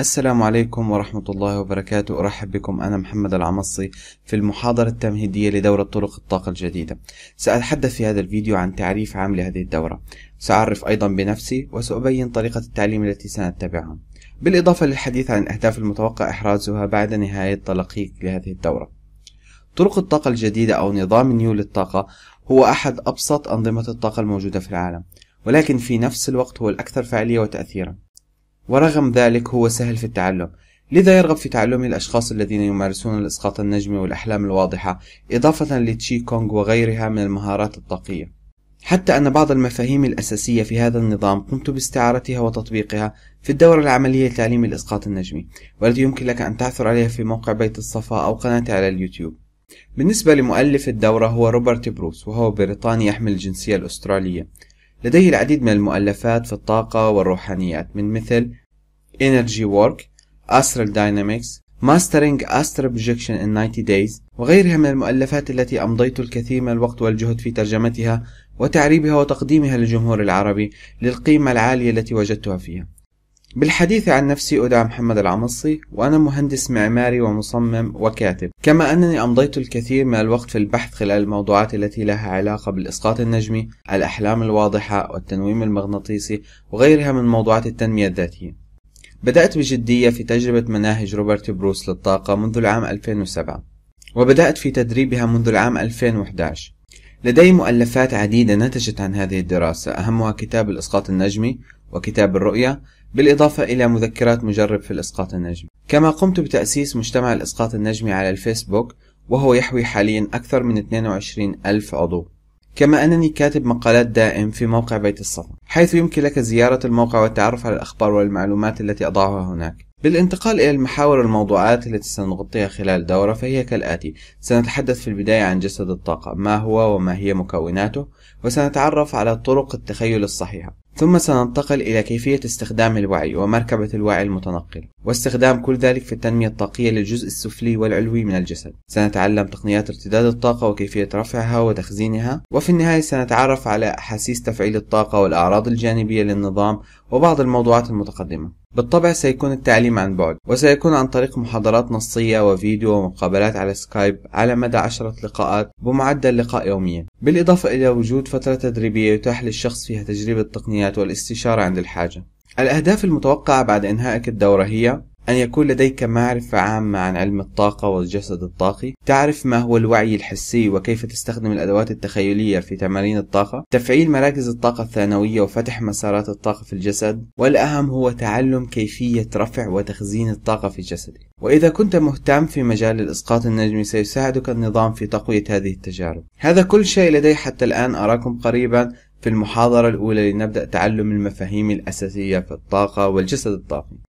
السلام عليكم ورحمة الله وبركاته أرحب بكم أنا محمد العمصي في المحاضرة التمهيدية لدورة طرق الطاقة الجديدة سأتحدث في هذا الفيديو عن تعريف عام لهذه الدورة سأعرف أيضا بنفسي وسأبين طريقة التعليم التي سنتبعها بالإضافة للحديث عن الأهداف المتوقع إحرازها بعد نهاية تلقيك لهذه الدورة طرق الطاقة الجديدة أو نظام نيو للطاقة هو أحد أبسط أنظمة الطاقة الموجودة في العالم ولكن في نفس الوقت هو الأكثر فعالية وتأثيرا ورغم ذلك هو سهل في التعلم لذا يرغب في تعلمه الأشخاص الذين يمارسون الإسقاط النجمي والأحلام الواضحة إضافة لتشي كونغ وغيرها من المهارات الطاقية حتى أن بعض المفاهيم الأساسية في هذا النظام قمت باستعارتها وتطبيقها في الدورة العملية لتعليم الإسقاط النجمي والتي يمكن لك أن تعثر عليها في موقع بيت الصفا أو قناتي على اليوتيوب بالنسبة لمؤلف الدورة هو روبرت بروس وهو بريطاني يحمل الجنسية الأسترالية لديه العديد من المؤلفات في الطاقة والروحانيات من مثل Energy Work Astral Dynamics Mastering Astral Projection in 90 Days وغيرها من المؤلفات التي أمضيت الكثير من الوقت والجهد في ترجمتها وتعريبها وتقديمها للجمهور العربي للقيمة العالية التي وجدتها فيها بالحديث عن نفسي أدعى محمد العمصي وأنا مهندس معماري ومصمم وكاتب كما أنني أمضيت الكثير من الوقت في البحث خلال الموضوعات التي لها علاقة بالإسقاط النجمي الأحلام الواضحة والتنويم المغناطيسي وغيرها من موضوعات التنمية الذاتية بدأت بجدية في تجربة مناهج روبرت بروس للطاقة منذ العام 2007 وبدأت في تدريبها منذ العام 2011 لدي مؤلفات عديدة نتجت عن هذه الدراسة أهمها كتاب الإسقاط النجمي وكتاب الرؤية بالإضافة إلى مذكرات مجرب في الإسقاط النجمي كما قمت بتأسيس مجتمع الإسقاط النجمي على الفيسبوك وهو يحوي حاليا أكثر من 22 ألف عضو كما أنني كاتب مقالات دائم في موقع بيت الصفا حيث يمكن لك زيارة الموقع والتعرف على الأخبار والمعلومات التي أضعها هناك بالانتقال إلى المحاور والموضوعات التي سنغطيها خلال الدورة فهي كالآتي سنتحدث في البداية عن جسد الطاقة ما هو وما هي مكوناته وسنتعرف على طرق التخيل الصحيحة ثم سننتقل إلى كيفية استخدام الوعي ومركبة الوعي المتنقل واستخدام كل ذلك في التنمية الطاقية للجزء السفلي والعلوي من الجسد سنتعلم تقنيات ارتداد الطاقة وكيفية رفعها وتخزينها وفي النهاية سنتعرف على أحاسيس تفعيل الطاقة والأعراض الجانبية للنظام وبعض الموضوعات المتقدمة بالطبع سيكون التعليم عن بعد وسيكون عن طريق محاضرات نصية وفيديو ومقابلات على سكايب على مدى عشرة لقاءات بمعدل لقاء يوميا بالإضافة إلى وجود فترة تدريبية يتاح للشخص فيها تجربة تقنيات البيانات والاستشارة عند الحاجة. الأهداف المتوقعة بعد إنهائك الدورة هي أن يكون لديك معرفة عامة عن علم الطاقة والجسد الطاقي، تعرف ما هو الوعي الحسي وكيف تستخدم الأدوات التخيلية في تمارين الطاقة، تفعيل مراكز الطاقة الثانوية وفتح مسارات الطاقة في الجسد، والأهم هو تعلم كيفية رفع وتخزين الطاقة في جسدك. وإذا كنت مهتم في مجال الإسقاط النجمي سيساعدك النظام في تقوية هذه التجارب. هذا كل شيء لدي حتى الآن أراكم قريبا في المحاضرة الأولى لنبدأ تعلم المفاهيم الأساسية في الطاقة والجسد الطاقي